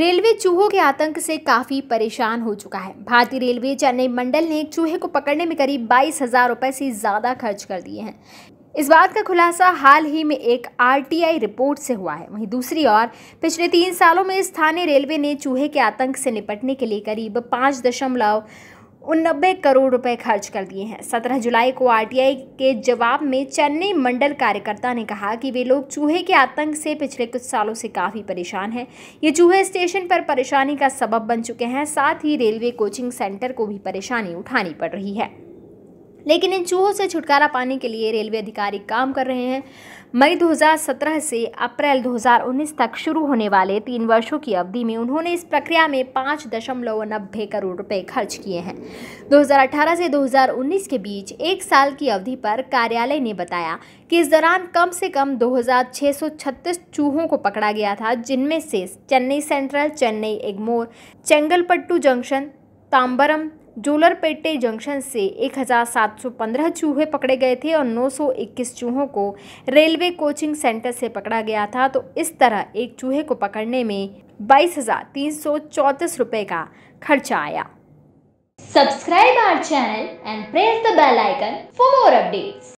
railway चूहों के आतंक से काफी परेशान हो चुका है भारतीय रेलवे चेन्नई मंडल ने चूहे को पकड़ने में करीब बाईस हजार रुपए से ज़्यादा खर्च कर दिए हैं इस बात का खुलासा हाल ही में एक आरटीआई रिपोर्ट से हुआ है वहीं दूसरी ओर पिछले तीन सालों में स्थानीय रेलवे ने चूहे के आतंक से निपटने के लिए करीब पाँच दशमलव उन्नबे करोड़ रुपए खर्च कर दिए हैं 17 जुलाई को आरटीआई के जवाब में चेन्नई मंडल कार्यकर्ता ने कहा कि वे लोग चूहे के आतंक से पिछले कुछ सालों से काफ़ी परेशान हैं ये चूहे स्टेशन पर परेशानी का सबब बन चुके हैं साथ ही रेलवे कोचिंग सेंटर को भी परेशानी उठानी पड़ रही है लेकिन इन चूहों से छुटकारा पाने के लिए रेलवे अधिकारी काम कर रहे हैं मई 2017 से अप्रैल 2019 तक शुरू होने वाले तीन वर्षों की अवधि में उन्होंने इस प्रक्रिया में पाँच दशमलव नब्बे करोड़ रुपए खर्च किए हैं 2018 से 2019 के बीच एक साल की अवधि पर कार्यालय ने बताया कि इस दौरान कम से कम 2636 चूहों को पकड़ा गया था जिनमें से Chennai central Chennai Egmore Chengalpattu junction Tambaram Jolarpettai junction से 1715 चूहे पकड़े गए थे और 921 चूहों को रेलवे कोचिंग सेंटर से पकड़ा गया था तो इस तरह एक चूहे को पकड़ने में बाईस हजार का खर्चा आया subscribe our channel and press the bell icon for more updates